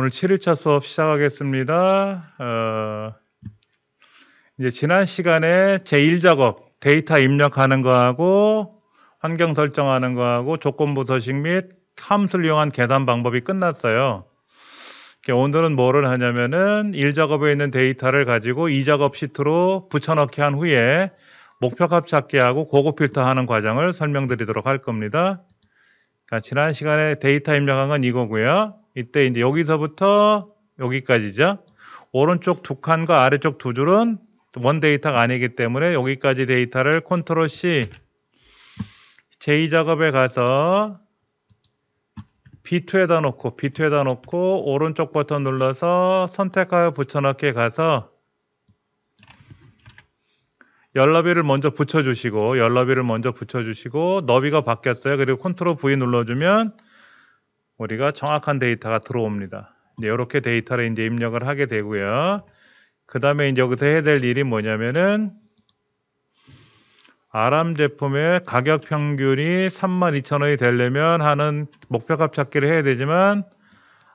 오늘 7일차 수업 시작하겠습니다. 어, 이제 지난 시간에 제1작업 데이터 입력하는 거하고 환경 설정하는 거하고 조건부 서식 및 함수를 이용한 계산 방법이 끝났어요. 오늘은 뭐를 하냐면은 1작업에 있는 데이터를 가지고 2작업 시트로 붙여넣기 한 후에 목표값 찾기하고 고급 필터하는 과정을 설명드리도록 할 겁니다. 그러니까 지난 시간에 데이터 입력한 건 이거고요. 이때 이제 여기서부터 여기까지죠. 오른쪽 두 칸과 아래쪽 두 줄은 원 데이터가 아니기 때문에 여기까지 데이터를 컨트롤 C J 작업에 가서 B2에다 놓고 B2에다 놓고 오른쪽 버튼 눌러서 선택하여 붙여넣기에 가서 열너비를 먼저 붙여주시고 열너비를 먼저 붙여주시고 너비가 바뀌었어요. 그리고 컨트롤 V 눌러주면 우리가 정확한 데이터가 들어옵니다. 이제 이렇게 데이터를 이제 입력을 하게 되고요. 그 다음에 이제 여기서 해야 될 일이 뭐냐면은 아람 제품의 가격 평균이 32,000원이 되려면 하는 목표값 찾기를 해야 되지만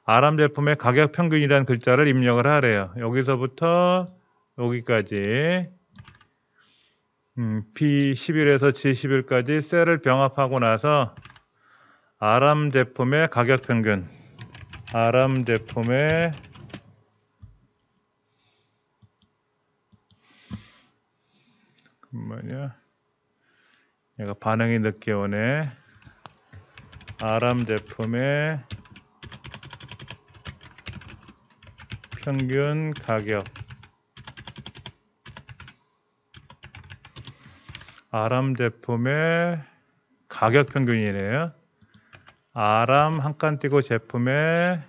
아람 제품의 가격 평균이라는 글자를 입력을 하래요. 여기서부터 여기까지 음, P11에서 G11까지 셀을 병합하고 나서 아람 제품의 가격 평균 아람 제품의 뭐냐 얘가 반응이 늦게 오네 아람 제품의 평균 가격 아람 제품의 가격 평균이네요 아람 한 칸 띄고 제품의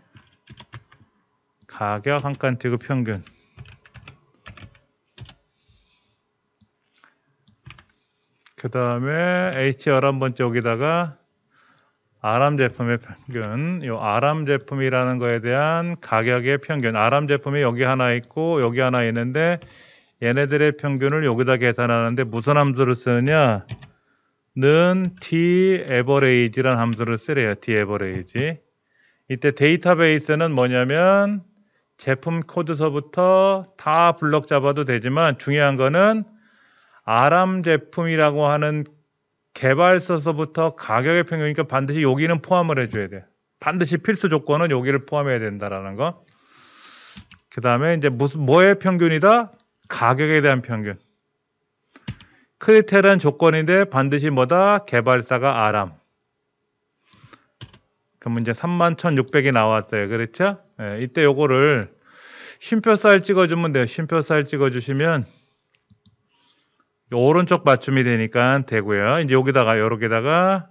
가격 한 칸 띄고 평균 그 다음에 HR 한번 째여기다가 아람 제품의 평균 이 아람 제품이라는 거에 대한 가격의 평균 아람 제품이 여기 하나 있고 여기 하나 있는데 얘네들의 평균을 여기다 계산하는데 무슨 함수를 쓰느냐 는 t average라는 함수를 쓰래요. t average. 이때 데이터베이스는 뭐냐면 제품 코드서부터 다 블럭 잡아도 되지만 중요한 거는 아람 제품이라고 하는 개발서서부터 가격의 평균 이니까 그러니까 반드시 여기는 포함을 해줘야 돼. 반드시 필수 조건은 여기를 포함해야 된다라는 거. 그 다음에 이제 무슨 뭐의 평균이다? 가격에 대한 평균. 크리테란 조건인데 반드시 뭐다? 개발사가 아람. 그럼 이제 31,600이 나왔어요. 그렇죠? 예, 이때 요거를 쉼표살 찍어주면 돼요. 쉼표살 찍어주시면 오른쪽 맞춤이 되니까 되고요. 이제 여기다가 요렇게다가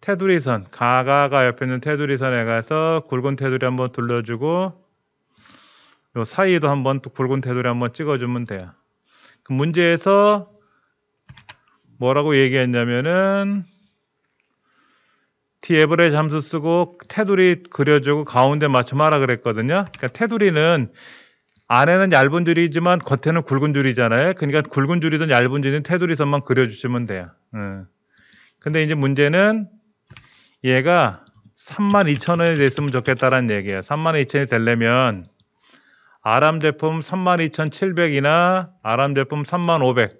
테두리선 가가가 옆에 있는 테두리선에 가서 굵은 테두리 한번 둘러주고 요 사이도 한번 또 굵은 테두리 한번 찍어주면 돼요. 그 문제에서 뭐라고 얘기했냐면은 T에브레 함수 쓰고 테두리 그려주고 가운데 맞춰하라 그랬거든요. 그러니까 테두리는 안에는 얇은 줄이지만 겉에는 굵은 줄이잖아요. 그러니까 굵은 줄이든 얇은 줄이든 테두리선만 그려주시면 돼요. 근데 이제 문제는 얘가 32,000원이 됐으면 좋겠다라는 얘기예요. 32,000원이 되려면 아람 제품 32,700이나 아람 제품 3,500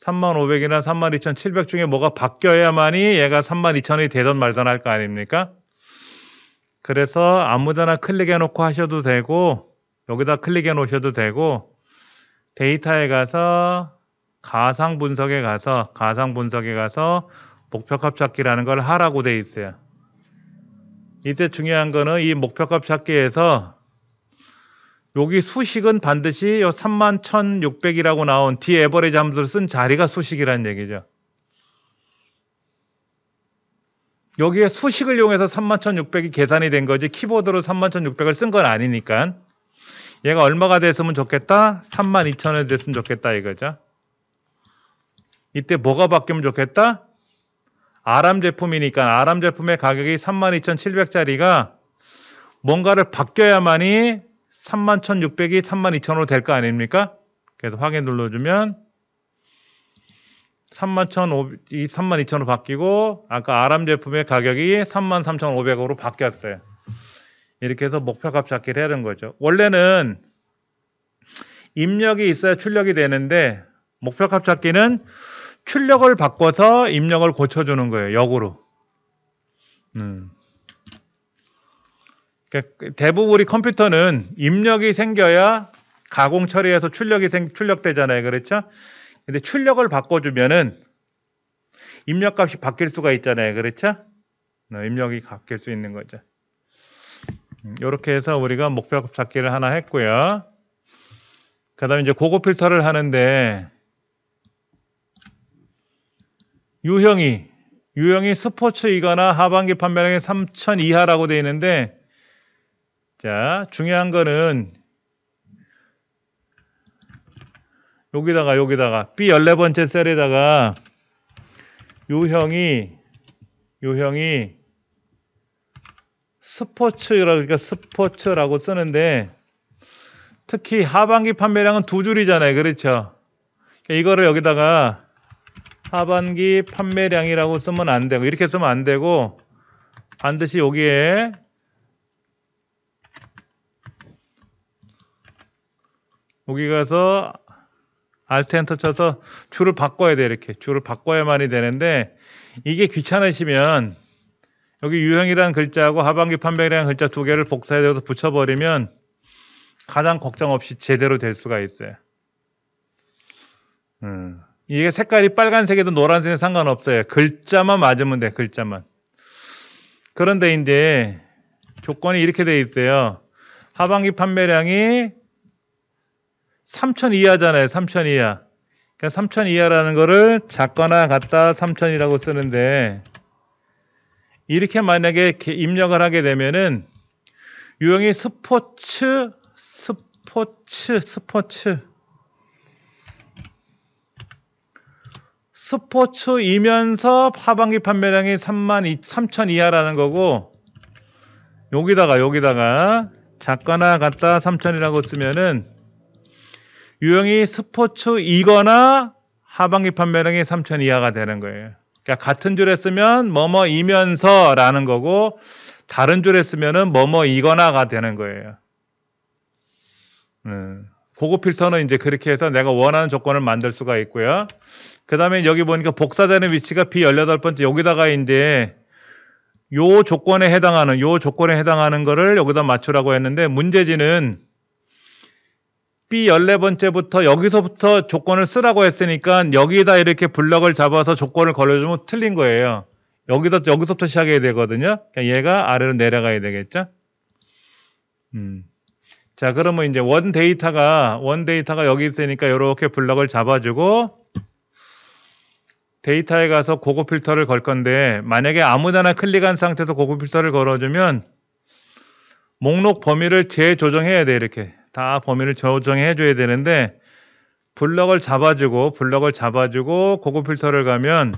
3500이나 32700 중에 뭐가 바뀌어야만이 얘가 32000이 되던 말던 할거 아닙니까? 그래서 아무데나 클릭해 놓고 하셔도 되고 여기다 클릭해 놓으셔도 되고 데이터에 가서 가상 분석에 가서 가상 분석에 가서 목표값 찾기라는 걸 하라고 돼 있어요. 이때 중요한 거는 이 목표값 찾기에서 여기 수식은 반드시 요 31,600이라고 나온 D 에버리지 함수를 쓴 자리가 수식이라는 얘기죠. 여기에 수식을 이용해서 31,600이 계산이 된 거지 키보드로 31,600을 쓴 건 아니니까 얘가 얼마가 됐으면 좋겠다? 32,000이 됐으면 좋겠다 이거죠. 이때 뭐가 바뀌면 좋겠다? 아람 제품이니까 아람 제품의 가격이 32,700짜리가 뭔가를 바뀌어야만이 31,600이 32,000으로 될 거 아닙니까? 그래서 확인 눌러주면 31,500이 32,000으로 바뀌고 아까 아람 제품의 가격이 33,500으로 바뀌었어요. 이렇게 해서 목표값 잡기를 해야 되는 거죠. 원래는 입력이 있어야 출력이 되는데 목표값 잡기는 출력을 바꿔서 입력을 고쳐주는 거예요. 역으로. 음. 그러니까 대부분 우리 컴퓨터는 입력이 생겨야 가공 처리해서 출력이 생, 출력되잖아요. 그렇죠? 근데 출력을 바꿔주면은 입력 값이 바뀔 수가 있잖아요. 그렇죠? 어, 입력이 바뀔 수 있는 거죠. 이렇게 음, 해서 우리가 목표 잡기를 하나 했고요. 그 다음에 이제 고급 필터를 하는데 유형이 유형이 스포츠이거나 하반기 판매량이 3 0 0 이하라고 되어 있는데 자, 중요한 거는 여기다가 여기다가 B 14번째 셀에다가 요형이 요형이 스포츠 그러니까 스포츠라고 쓰는데 특히 하반기 판매량은 두 줄이잖아요. 그렇죠? 이거를 여기다가 하반기 판매량이라고 쓰면 안 되고 이렇게 쓰면 안 되고 반드시 여기에 거기 가서 알트 엔터 쳐서 줄을 바꿔야 돼 이렇게 줄을 바꿔야만이 되는데 이게 귀찮으시면 여기 유형이란 글자하고 하반기 판별이라는 글자 두 개를 복사해서 붙여버리면 가장 걱정 없이 제대로 될 수가 있어요. 음. 이게 색깔이 빨간색이든 노란색이든 상관없어요. 글자만 맞으면 돼, 글자만. 그런데 이제 조건이 이렇게 돼 있어요. 하반기 판매량이 3천 이하잖아요. 3천 이하. 그러니까 3천 이하라는 거를 작거나 같다 3천이라고 쓰는데 이렇게 만약에 입력을 하게 되면은 유형이 스포츠 스포츠 스포츠 스포츠이면서 하반기 판매량이 3만 3천 이하라는 거고 여기다가 여기다가 작거나 같다 3천이라고 쓰면은 유형이 스포츠이거나 하반기 판매량이 3천 이하가 되는 거예요. 그러니까 같은 줄에 쓰면 뭐뭐이면서라는 거고 다른 줄에 쓰면은 뭐뭐이거나가 되는 거예요. 음. 고급 필터는 이제 그렇게 해서 내가 원하는 조건을 만들 수가 있고요. 그 다음에 여기 보니까 복사되는 위치가 B18번째 여기다가 인데 요 조건에 해당하는 요 조건에 해당하는 거를 여기다 맞추라고 했는데 문제지는 B 14번째부터 여기서부터 조건을 쓰라고 했으니까 여기다 이렇게 블럭을 잡아서 조건을 걸려주면 틀린 거예요. 여기서, 여기서부터 시작해야 되거든요. 그러니까 얘가 아래로 내려가야 되겠죠. 음. 자, 그러면 이제 원 데이터가, 원 데이터가 여기 있으니까 이렇게 블럭을 잡아주고 데이터에 가서 고급 필터를 걸 건데 만약에 아무데나 클릭한 상태에서 고급 필터를 걸어주면 목록 범위를 재조정해야 돼, 이렇게. 다 범위를 조정해 줘야 되는데 블럭을 잡아주고 블럭을 잡아주고 고급 필터를 가면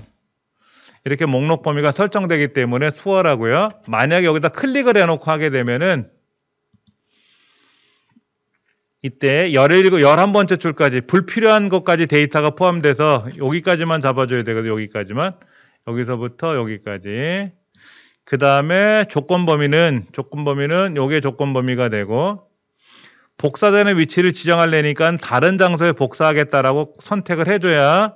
이렇게 목록 범위가 설정되기 때문에 수월하고요. 만약에 여기다 클릭을 해놓고 하게 되면은 이때 17, 11번째 줄까지 불필요한 것까지 데이터가 포함돼서 여기까지만 잡아줘야 되거든요. 여기까지만. 여기서부터 여기까지. 그 다음에 조건 범위는 조건 범위는 요게 조건 범위가 되고 복사되는 위치를 지정하려니까 다른 장소에 복사하겠다라고 선택을 해줘야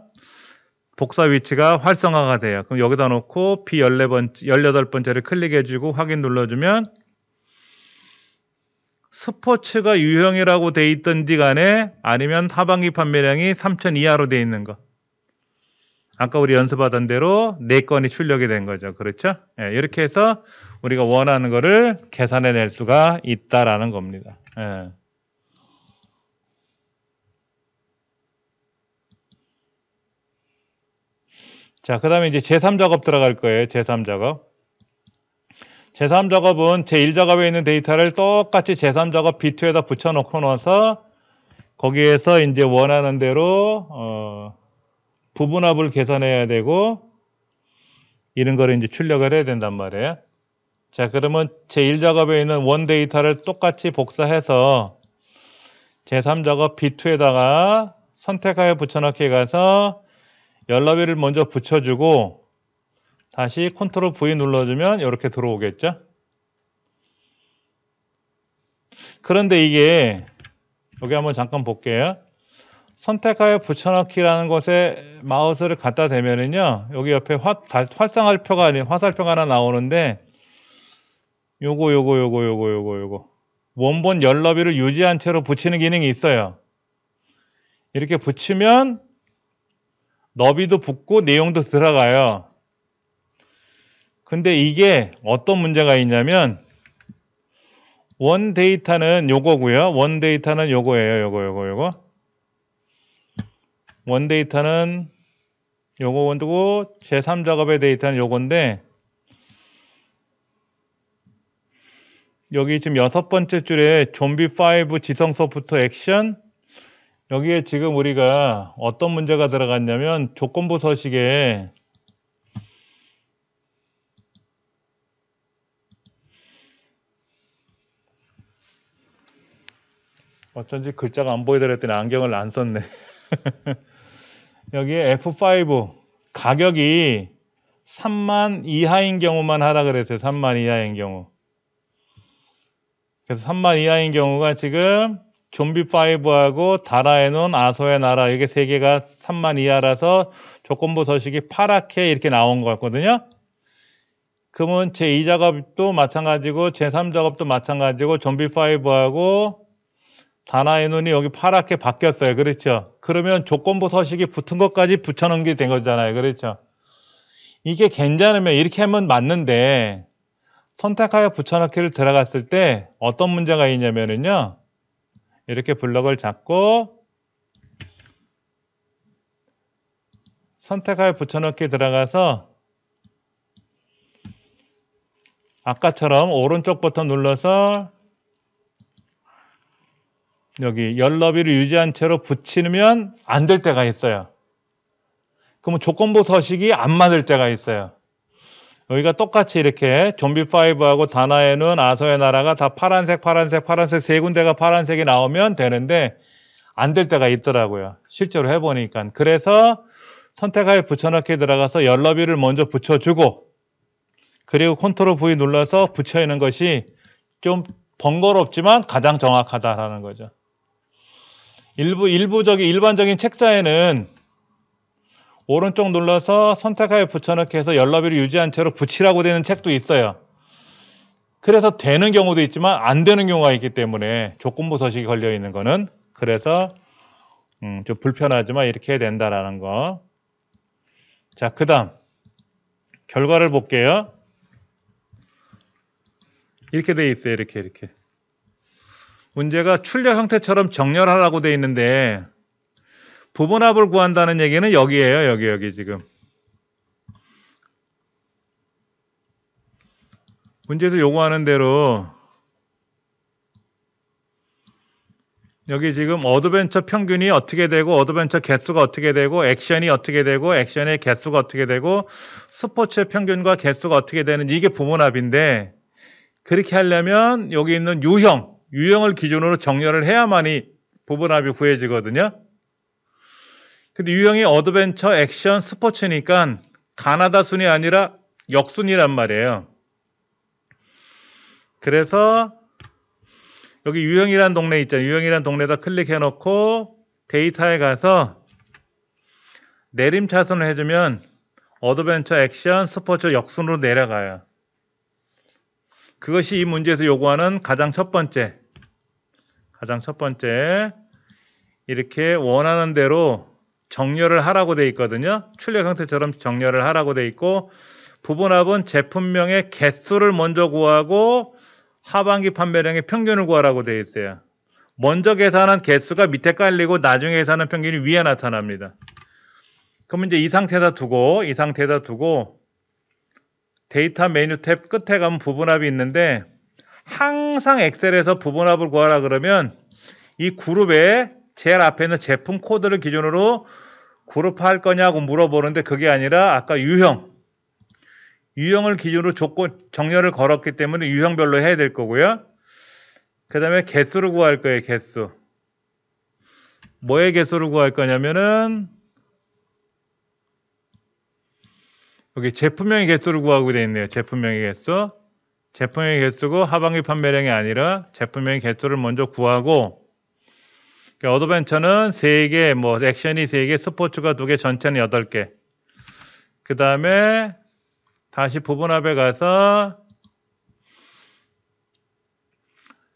복사 위치가 활성화가 돼요. 그럼 여기다 놓고 b 1 4번째 18번째를 클릭해주고 확인 눌러주면 스포츠가 유형이라고 돼 있던지 간에 아니면 하반기 판매량이 3천 이하로 돼 있는 거. 아까 우리 연습하던 대로 4건이 출력이 된 거죠. 그렇죠? 예, 이렇게 해서 우리가 원하는 거를 계산해낼 수가 있다라는 겁니다. 예. 자, 그 다음에 이제 제3작업 들어갈 거예요. 제3작업. 제3작업은 제1작업에 있는 데이터를 똑같이 제3작업 B2에다 붙여놓고 나서 거기에서 이제 원하는 대로 어, 부분합을 계산해야 되고 이런 거를 이제 출력을 해야 된단 말이에요. 자 그러면 제1작업에 있는 원 데이터를 똑같이 복사해서 제3작업 B2에다가 선택하여 붙여넣기 가서 연락위를 먼저 붙여주고 다시 컨트롤 V 눌러주면 이렇게 들어오겠죠? 그런데 이게 여기 한번 잠깐 볼게요. 선택하여 붙여넣기라는 것에 마우스를 갖다 대면은요. 여기 옆에 화, 활성화표가 아닌 화살표가 하나 나오는데 요거 요거 요거 요거 요거 요거 원본 열너비를 유지한 채로 붙이는 기능이 있어요. 이렇게 붙이면 너비도 붙고 내용도 들어가요. 근데 이게 어떤 문제가 있냐면 원 데이터는 요거고요. 원 데이터는 요거예요. 요거 요거 요거. 원 데이터는 요거 원두고 제3 작업의 데이터는 요건데 여기 지금 여섯 번째 줄에 좀비5 지성 소프트 액션 여기에 지금 우리가 어떤 문제가 들어갔냐면 조건부 서식에 어쩐지 글자가 안 보이더라 했더니 안경을 안 썼네. 여기에 F5 가격이 3만 이하인 경우만 하라 그랬어요. 3만 이하인 경우. 그래서 3만 이하인 경우가 지금 좀비 5하고 다라의 눈, 아소의 나라 이게 세 개가 3만 이하라서 조건부 서식이 파랗게 이렇게 나온 거같거든요 그러면 제2작업도 마찬가지고 제3작업도 마찬가지고 좀비 5하고 다나의 눈이 여기 파랗게 바뀌었어요. 그렇죠? 그러면 조건부 서식이 붙은 것까지 붙여놓은 게된 거잖아요. 그렇죠? 이게 괜찮으면 이렇게 하면 맞는데 선택하여 붙여넣기를 들어갔을 때 어떤 문제가 있냐면요. 이렇게 블럭을 잡고 선택할 붙여넣기 들어가서 아까처럼 오른쪽 버튼 눌러서 여기 열 너비를 유지한 채로 붙이면 안 될 때가 있어요. 그러면 조건부 서식이 안 맞을 때가 있어요. 여기가 똑같이 이렇게 좀비5하고 다나에는 아서의 나라가 다 파란색, 파란색, 파란색 세 군데가 파란색이 나오면 되는데 안 될 때가 있더라고요. 실제로 해보니까. 그래서 선택하에 붙여넣기 들어가서 열너비를 먼저 붙여주고 그리고 컨트롤 V 눌러서 붙여있는 것이 좀 번거롭지만 가장 정확하다라는 거죠. 일부, 일부적인, 일반적인 책자에는 오른쪽 눌러서 선택하여 붙여넣기 해서 연락비를 유지한 채로 붙이라고 되는 책도 있어요. 그래서 되는 경우도 있지만 안 되는 경우가 있기 때문에 조건부 서식이 걸려 있는 거는 그래서 음, 좀 불편하지만 이렇게 해야 된다라는 거. 자, 그 다음 결과를 볼게요. 이렇게 돼 있어요. 이렇게 이렇게. 문제가 출력 형태처럼 정렬하라고 돼 있는데 부분합을 구한다는 얘기는 여기에요. 여기 여기 지금. 문제에서 요구하는 대로 여기 지금 어드벤처 평균이 어떻게 되고 어드벤처 개수가 어떻게 되고 액션이 어떻게 되고 액션의 개수가 어떻게 되고 스포츠의 평균과 개수가 어떻게 되는지 이게 부분합인데 그렇게 하려면 여기 있는 유형 유형을 기준으로 정렬을 해야만이 부분합이 구해지거든요. 근데 유형이 어드벤처, 액션, 스포츠니까 가나다 순이 아니라 역순이란 말이에요. 그래서 여기 유형이란 동네 있잖아요. 유형이란 동네다 클릭해 놓고 데이터에 가서 내림 차선을 해주면 어드벤처, 액션, 스포츠 역순으로 내려가요. 그것이 이 문제에서 요구하는 가장 첫 번째, 가장 첫 번째 이렇게 원하는 대로 정렬을 하라고 돼 있거든요. 출력 형태처럼 정렬을 하라고 돼 있고 부분합은 제품명의 개수를 먼저 구하고 하반기 판매량의 평균을 구하라고 돼 있어요. 먼저 계산한 개수가 밑에 깔리고 나중에 계산한 평균이 위에 나타납니다. 그러면 이제 이 상태에다 두고 이 상태에다 두고 데이터 메뉴 탭 끝에 가면 부분합이 있는데 항상 엑셀에서 부분합을 구하라 그러면 이 그룹에 제일 앞에 있는 제품 코드를 기준으로 그룹화할 거냐고 물어보는데 그게 아니라 아까 유형 유형을 기준으로 조건 정렬을 걸었기 때문에 유형별로 해야 될 거고요. 그 다음에 개수를 구할 거예요. 개수. 뭐의 개수를 구할 거냐면은 여기 제품명의 개수를 구하고 되어 있네요. 제품명의 개수. 제품의 개수고 하반기 판매량이 아니라 제품명의 개수를 먼저 구하고 그러니까 어드벤처는 3개, 뭐 액션이 3개, 스포츠가 2개, 전체는 8개. 그 다음에 다시 부분합에 가서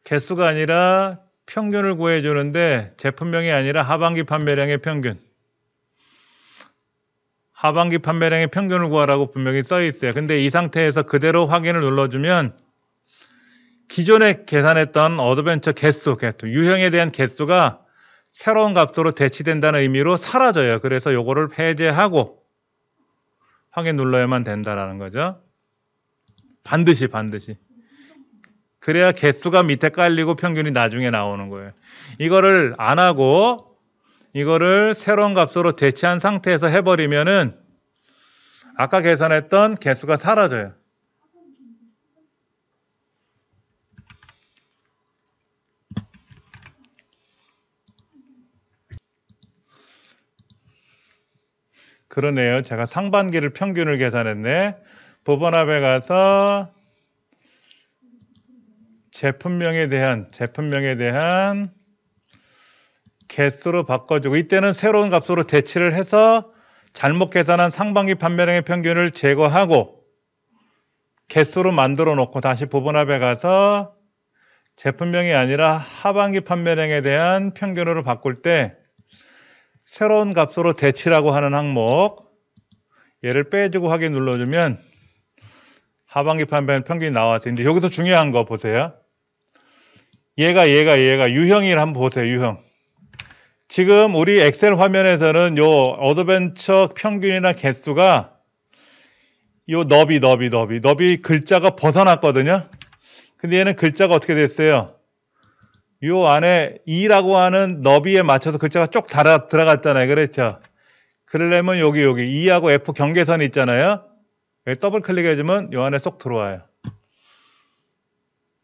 개수가 아니라 평균을 구해주는데 제품명이 아니라 하반기 판매량의 평균. 하반기 판매량의 평균을 구하라고 분명히 써 있어요. 근데 이 상태에서 그대로 확인을 눌러주면 기존에 계산했던 어드벤처 개수, 개수, 유형에 대한 개수가 새로운 값으로 대치된다는 의미로 사라져요. 그래서 요거를 폐지하고 확인 눌러야만 된다라는 거죠. 반드시 반드시. 그래야 개수가 밑에 깔리고 평균이 나중에 나오는 거예요. 이거를 안 하고 이거를 새로운 값으로 대체한 상태에서 해버리면은 아까 계산했던 개수가 사라져요. 그러네요. 제가 상반기를 평균을 계산했네. 법원 합에 가서 제품명에 대한 제품명에 대한 개수로 바꿔주고 이때는 새로운 값으로 대치를 해서 잘못 계산한 상반기 판매량의 평균을 제거하고 개수로 만들어 놓고 다시 법원 합에 가서 제품명이 아니라 하반기 판매량에 대한 평균으로 바꿀 때 새로운 값으로 대치라고 하는 항목 얘를 빼주고 확인 눌러주면 하반기 판별 평균이 나왔죠. 이제 여기서 중요한 거 보세요. 얘가 얘가 얘가 유형이를 한번 보세요. 유형. 지금 우리 엑셀 화면에서는 요 어드벤처 평균이나 개수가 요 너비 너비 너비 너비 글자가 벗어났거든요. 근데 얘는 글자가 어떻게 됐어요? 요 안에 2라고 하는 너비에 맞춰서 글자가 쭉 달아, 들어갔잖아요. 그렇죠? 그러려면 여기 여기 2하고 F 경계선이 있잖아요. 여기 더블 클릭해주면 요 안에 쏙 들어와요.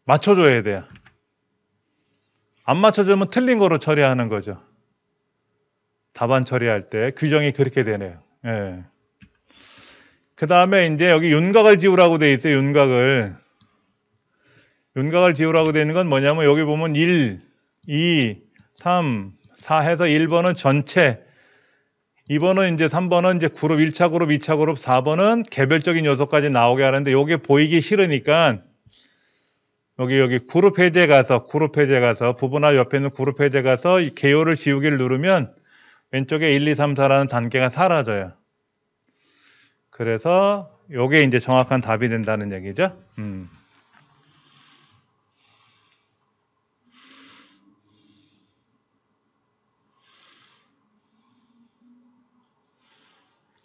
맞춰줘야 돼요. 안 맞춰주면 틀린 거로 처리하는 거죠. 답안 처리할 때 규정이 그렇게 되네요. 예. 그 다음에 이제 여기 윤곽을 지우라고 돼 있어요. 윤곽을. 윤곽을 지우라고 되어 있는 건 뭐냐면 여기 보면 1, 2, 3, 4 해서 1번은 전체, 2번은 이제 3번은 이제 그룹 1차 그룹, 2차 그룹, 4번은 개별적인 요소까지 나오게 하는데 이게 보이기 싫으니까 여기 여기 그룹 해제 가서 그룹 해제 가서 부분화 옆에 있는 그룹 해제 가서 이 개요를 지우기를 누르면 왼쪽에 1, 2, 3, 4라는 단계가 사라져요. 그래서 이게 이제 정확한 답이 된다는 얘기죠. 음.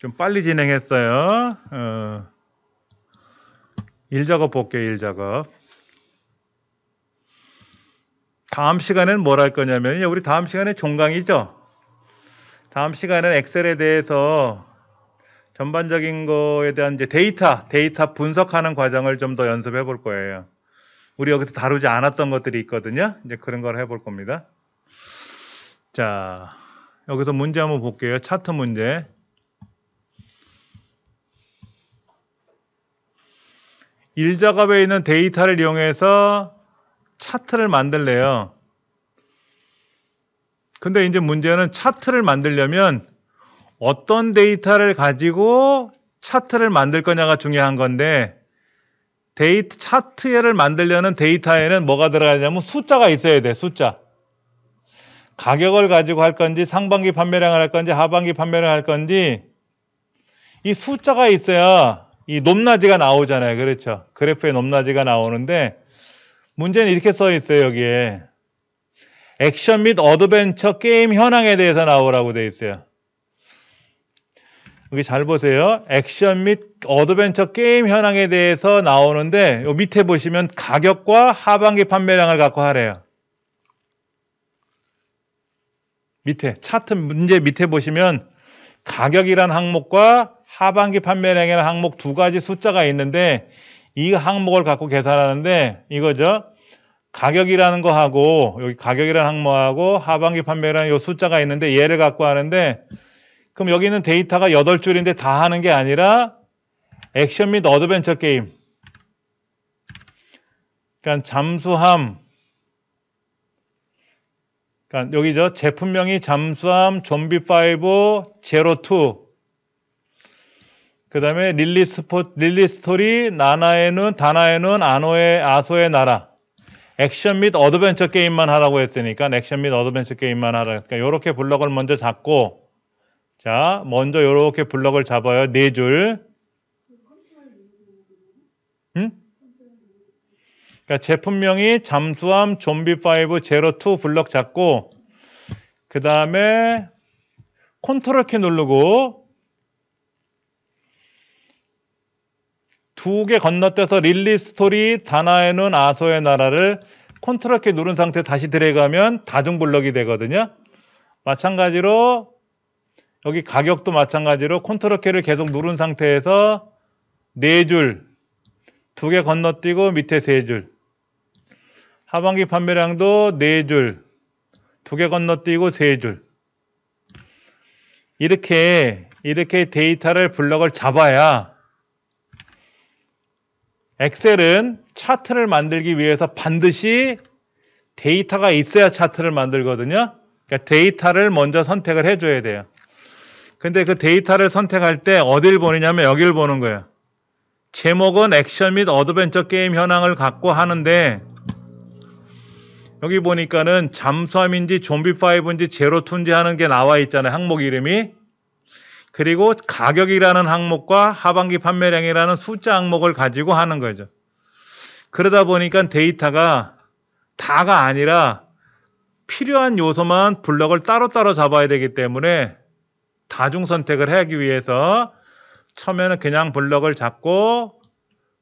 좀 빨리 진행했어요. 어, 일 작업 볼게요, 일 작업. 다음 시간에는 뭘할 거냐면, 요 우리 다음 시간에 종강이죠? 다음 시간에는 엑셀에 대해서 전반적인 거에 대한 이제 데이터, 데이터 분석하는 과정을 좀 더 연습해 볼 거예요. 우리 여기서 다루지 않았던 것들이 있거든요. 이제 그런 걸 해볼 겁니다. 자, 여기서 문제 한번 볼게요. 차트 문제. 일자갑에 있는 데이터를 이용해서 차트를 만들래요. 근데 이제 문제는 차트를 만들려면 어떤 데이터를 가지고 차트를 만들 거냐가 중요한 건데 데이터 차트를 만들려는 데이터에는 뭐가 들어가냐면 숫자가 있어야 돼 숫자 가격을 가지고 할 건지 상반기 판매량을 할 건지 하반기 판매량을 할 건지 이 숫자가 있어야 이 높낮이가 나오잖아요. 그렇죠. 그래프에 높낮이가 나오는데 문제는 이렇게 써 있어요. 여기에 액션 및 어드벤처 게임 현황에 대해서 나오라고 돼 있어요. 여기 잘 보세요. 액션 및 어드벤처 게임 현황에 대해서 나오는데 요 밑에 보시면 가격과 하반기 판매량을 갖고 하래요. 밑에 차트 문제 밑에 보시면 가격이란 항목과 하반기 판매량이라는 항목 두 가지 숫자가 있는데 이 항목을 갖고 계산하는데 이거죠. 가격이라는 거하고 여기 가격이라는 항목하고 하반기 판매량 이 숫자가 있는데 얘를 갖고 하는데 그럼 여기 있는 데이터가 8줄인데 다 하는 게 아니라 액션 및 어드벤처 게임 그러니까 잠수함 그러니까 여기죠. 제품명이 잠수함 좀비5 제로2 그 다음에 릴리 스포, 릴리 스토리, 나나에는, 다나에는 아노의, 아소의 나라. 액션 및 어드벤처 게임만 하라고 했으니까, 액션 및 어드벤처 게임만 하라. 그러니까, 요렇게 블럭을 먼저 잡고, 자, 먼저 요렇게 블럭을 잡아요. 네 줄. 응? 그러니까 제품명이 잠수함 좀비5 제로2 블럭 잡고, 그 다음에 컨트롤 키 누르고, 두개 건너뛰어서 릴리 스토리 다나에눈 아소의 나라를 컨트롤 키 누른 상태 다시 드래그하면 다중 블럭이 되거든요. 마찬가지로 여기 가격도 마찬가지로 컨트롤 키를 계속 누른 상태에서 네 줄 두 개 건너뛰고 밑에 세 줄 하반기 판매량도 네줄두 개 건너뛰고 세 줄 이렇게 이렇게 데이터를 블럭을 잡아야 엑셀은 차트를 만들기 위해서 반드시 데이터가 있어야 차트를 만들거든요. 그러니까 데이터를 먼저 선택을 해줘야 돼요. 근데 그 데이터를 선택할 때 어딜 보느냐면 여기를 보는 거예요. 제목은 액션 및 어드벤처 게임 현황을 갖고 하는데 여기 보니까는 잠수함인지 좀비5인지 제로툰지 하는 게 나와 있잖아요. 항목 이름이. 그리고 가격이라는 항목과 하반기 판매량이라는 숫자 항목을 가지고 하는 거죠. 그러다 보니까 데이터가 다가 아니라 필요한 요소만 블럭을 따로따로 잡아야 되기 때문에 다중 선택을 하기 위해서 처음에는 그냥 블럭을 잡고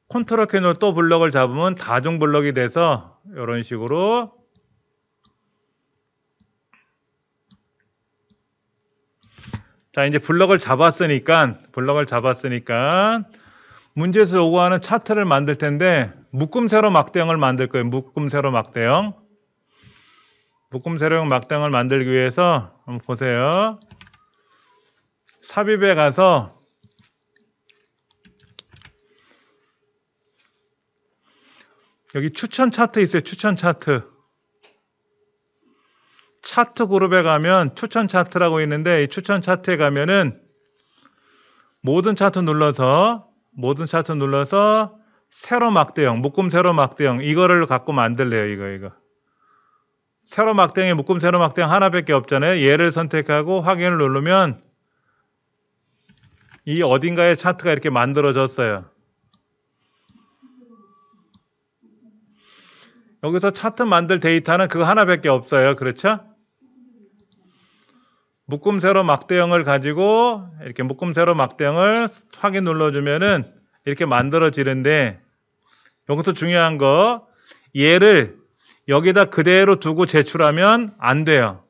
컨트롤 키로 또 블럭을 잡으면 다중 블럭이 돼서 이런 식으로 자, 이제 블럭을 잡았으니까, 블럭을 잡았으니까, 문제에서 요구하는 차트를 만들 텐데, 묶음세로 막대형을 만들 거예요. 묶음세로 막대형. 묶음세로 막대형을 만들기 위해서, 한번 보세요. 삽입에 가서, 여기 추천 차트 있어요. 추천 차트. 차트 그룹에 가면 추천 차트라고 있는데 이 추천 차트에 가면은 모든 차트 눌러서 모든 차트 눌러서 세로 막대형 묶음 세로 막대형 이거를 갖고 만들래요 이거 이거 세로 막대형에 묶음 세로 막대형 하나밖에 없잖아요 얘를 선택하고 확인을 누르면 이 어딘가에 차트가 이렇게 만들어졌어요 여기서 차트 만들 데이터는 그거 하나밖에 없어요. 그렇죠? 묶음새로 막대형을 가지고 이렇게 묶음새로 막대형을 확인 눌러주면은 이렇게 만들어지는데 여기서 중요한 거 얘를 여기다 그대로 두고 제출하면 안 돼요.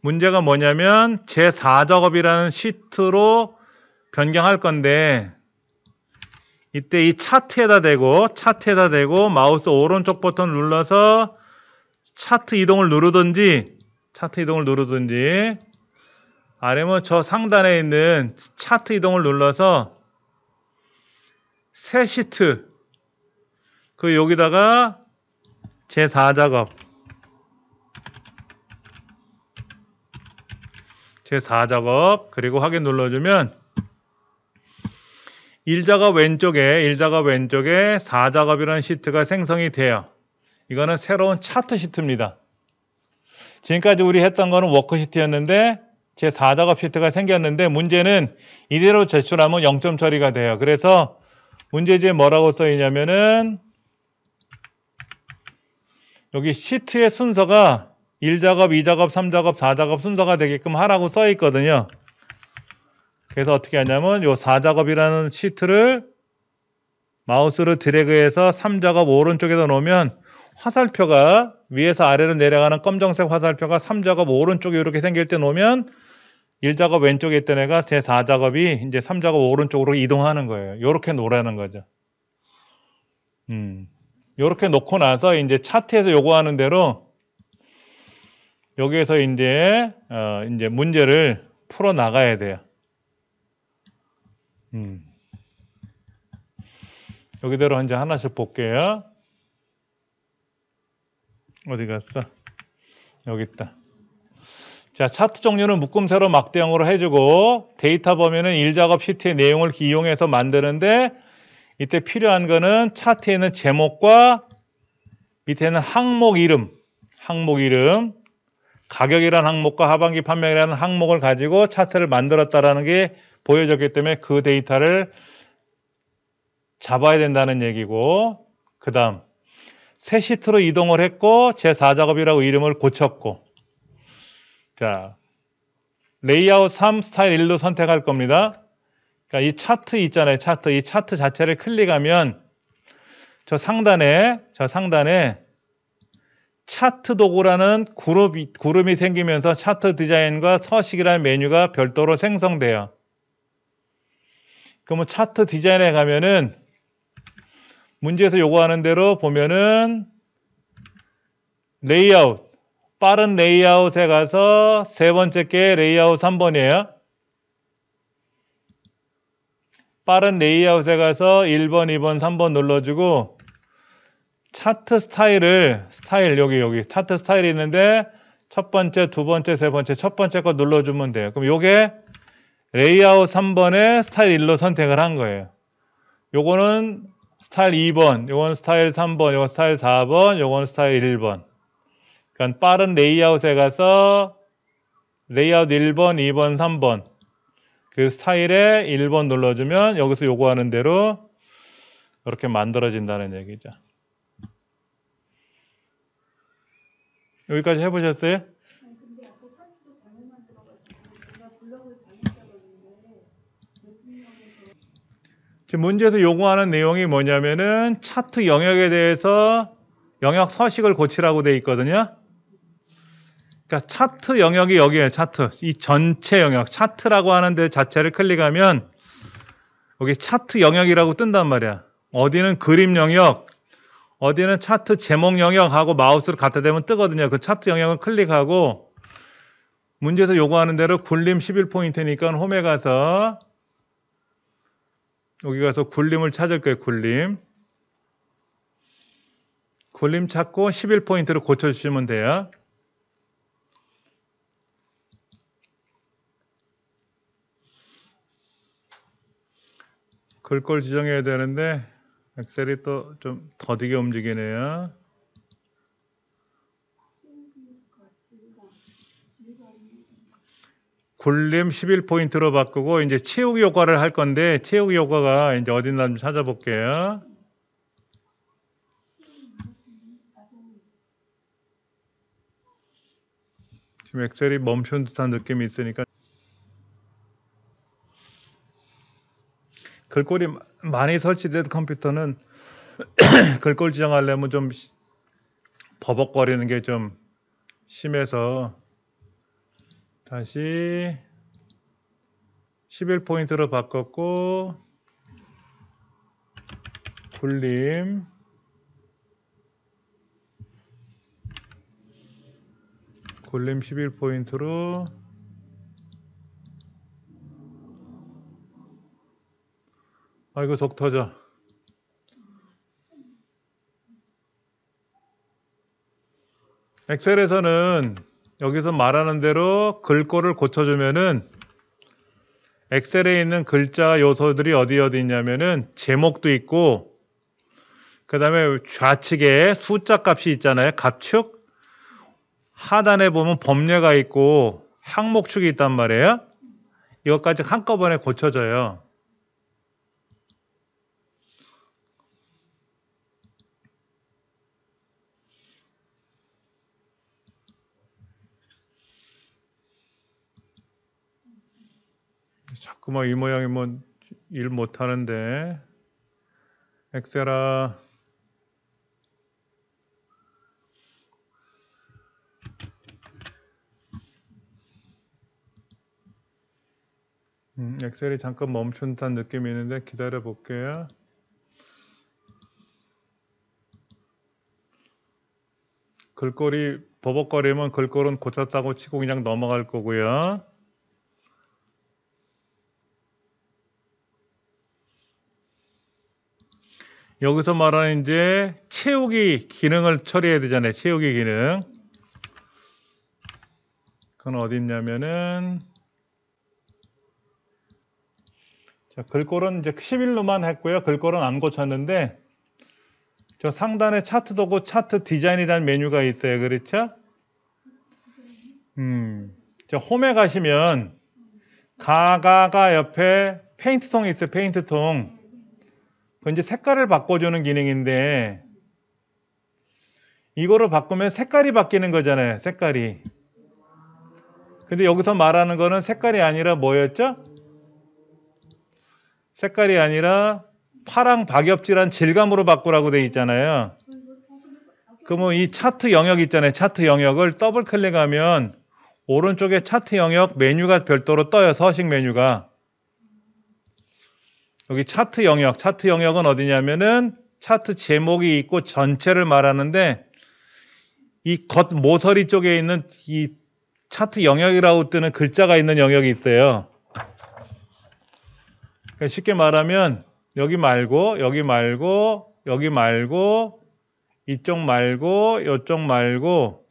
문제가 뭐냐면 제4작업이라는 시트로 변경할 건데 이때 이 차트에다 대고 차트에다 대고 마우스 오른쪽 버튼 눌러서 차트 이동을 누르든지 차트 이동을 누르든지 아래면저 상단에 있는 차트 이동을 눌러서 새 시트 그 여기다가 제4작업 제4작업 그리고 확인 눌러주면 1작업 왼쪽에 1작업 왼쪽에 4작업이라는 시트가 생성이 돼요. 이거는 새로운 차트 시트입니다. 지금까지 우리 했던 거는 워크 시트였는데 제 4작업 시트가 생겼는데 문제는 이대로 제출하면 0점 처리가 돼요. 그래서 문제지에 뭐라고 써 있냐면은 여기 시트의 순서가 1작업, 2작업, 3작업, 4작업 순서가 되게끔 하라고 써 있거든요. 그래서 어떻게 하냐면 요 4작업이라는 시트를 마우스를 드래그해서 3작업 오른쪽에다 놓으면 화살표가 위에서 아래로 내려가는 검정색 화살표가 3작업 오른쪽에 이렇게 생길 때 놓으면 1작업 왼쪽에 있던 애가 제 4작업이 이제 3작업 오른쪽으로 이동하는 거예요. 이렇게 놓으라는 거죠. 음. 이렇게 놓고 나서 이제 차트에서 요구하는 대로 여기에서 이제 어 이제 문제를 풀어 나가야 돼요. 음. 여기대로 이제 하나씩 볼게요. 어디 갔어? 여기 있다. 자, 차트 종류는 묶음새로 막대형으로 해주고 데이터 범위는 일작업 시트의 내용을 이용해서 만드는데 이때 필요한 거는 차트에 있는 제목과 밑에는 항목 이름, 항목 이름, 가격이라는 항목과 하반기 판매라는 항목을 가지고 차트를 만들었다라는 게 보여졌기 때문에 그 데이터를 잡아야 된다는 얘기고 그 다음 새 시트로 이동을 했고 제4작업이라고 이름을 고쳤고 자 레이아웃 3 스타일 1로 선택할 겁니다. 그러니까 이 차트 있잖아요. 차트. 이 차트 자체를 클릭하면 저 상단에 저 상단에 차트 도구라는 그룹이, 그룹이 생기면서 차트 디자인과 서식이라는 메뉴가 별도로 생성돼요. 그러면 차트 디자인에 가면은 문제에서 요구하는 대로 보면은 레이아웃 빠른 레이아웃에 가서 세 번째 게 레이아웃 3번이에요. 빠른 레이아웃에 가서 1번, 2번, 3번 눌러주고 차트 스타일을 스타일 여기 여기 차트 스타일이 있는데 첫 번째, 두 번째, 세 번째, 첫 번째 거 눌러주면 돼요. 그럼 요게 레이아웃 3번에 스타일 1로 선택을 한 거예요. 요거는 스타일 2번, 요건 스타일 3번, 요건 스타일 4번, 요건 스타일 1번. 그러니까 빠른 레이아웃에 가서 레이아웃 1번, 2번, 3번 그 스타일에 1번 눌러주면 여기서 요구하는 대로 이렇게 만들어진다는 얘기죠. 여기까지 해보셨어요? 지금 문제에서 요구하는 내용이 뭐냐면은 차트 영역에 대해서 영역 서식을 고치라고 돼 있거든요. 그러니까 차트 영역이 여기에요. 차트. 이 전체 영역. 차트라고 하는데 자체를 클릭하면 여기 차트 영역이라고 뜬단 말이야. 어디는 그림 영역, 어디는 차트 제목 영역하고 마우스를 갖다 대면 뜨거든요. 그 차트 영역을 클릭하고 문제에서 요구하는 대로 굴림 11포인트니까 홈에 가서 여기 가서 굴림을 찾을 거예요. 굴림. 굴림 찾고 11포인트로 고쳐주시면 돼요. 글꼴 지정해야 되는데 엑셀이 또 좀 더디게 움직이네요. 굴림 11포인트로 바꾸고 이제 채우기 효과를 할 건데 채우기 효과가 이제 어딨나 좀 찾아볼게요. 지금 엑셀이 멈춘 듯한 느낌이 있으니까 글꼴이 많이 설치된 컴퓨터는 글꼴 지정하려면 좀 버벅거리는 게 좀 심해서 다시 11포인트로 바꿨고 굴림 굴림 11포인트로 아이고 속 터져 엑셀에서는 여기서 말하는 대로 글꼴을 고쳐주면은 엑셀에 있는 글자 요소들이 어디 어디 있냐면은 제목도 있고 그 다음에 좌측에 숫자 값이 있잖아요. 값축 하단에 보면 범례가 있고 항목축이 있단 말이에요. 이것까지 한꺼번에 고쳐져요. 자꾸만 이 모양이면 뭐 일 못하는데 엑셀아 음, 엑셀이 잠깐 멈춘 듯한 느낌이 있는데 기다려 볼게요. 글꼴이 버벅거리면 글꼴은 고쳤다고 치고 그냥 넘어갈 거고요. 여기서 말하는 이제 채우기 기능을 처리해야 되잖아요. 채우기 기능. 그건 어디 있냐면은 자, 글꼴은 이제 11로만 했고요. 글꼴은 안 고쳤는데 저 상단에 차트 도고 차트 디자인이라는 메뉴가 있대요. 그렇죠? 음. 저 홈에 가시면 가가가 옆에 페인트통이 있어요. 페인트통. 그 이제 색깔을 바꿔주는 기능인데 이거를 바꾸면 색깔이 바뀌는 거잖아요. 색깔이. 근데 여기서 말하는 거는 색깔이 아니라 뭐였죠? 색깔이 아니라 파랑 박엽질한 질감으로 바꾸라고 돼 있잖아요. 그러면 뭐 이 차트 영역 있잖아요. 차트 영역을 더블 클릭하면 오른쪽에 차트 영역 메뉴가 별도로 떠요. 서식 메뉴가. 여기 차트 영역, 차트 영역은 어디냐면은 차트 제목이 있고 전체를 말하는데 이 겉 모서리 쪽에 있는 이 차트 영역이라고 뜨는 글자가 있는 영역이 있대요. 그러니까 쉽게 말하면 여기 말고 여기 말고 여기 말고 이쪽 말고 이쪽 말고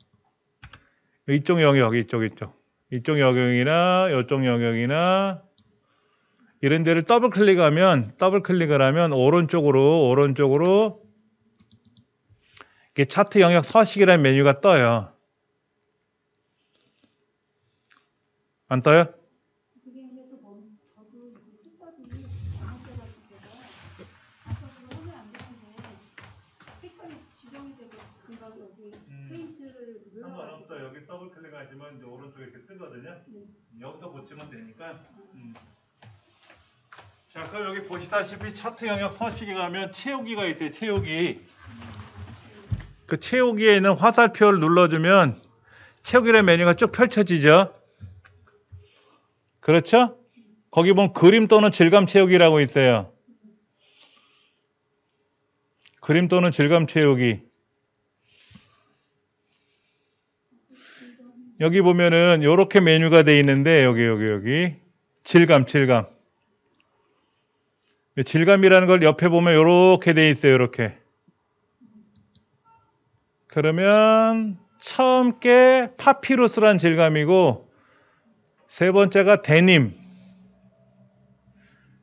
이쪽 영역 이쪽 이쪽 이쪽 영역이나 이쪽 영역이나 이런 데를 더블 클릭하면 더블 클릭을 하면 오른쪽으로 오른쪽으로 이게 차트 영역 서식이라는 메뉴가 떠요. 안 떠요? 자, 그럼 여기 보시다시피 차트 영역 서식에 가면 채우기가 있어요. 채우기. 그 채우기에 있는 화살표를 눌러주면 채우기란 메뉴가 쭉 펼쳐지죠. 그렇죠? 거기 보면 그림 또는 질감 채우기라고 있어요. 그림 또는 질감 채우기. 여기 보면은 이렇게 메뉴가 돼 있는데 여기 여기 여기 질감 질감 질감이라는 걸 옆에 보면 이렇게 돼 있어요. 이렇게. 그러면 처음 게 파피루스란 질감이고 세 번째가 데님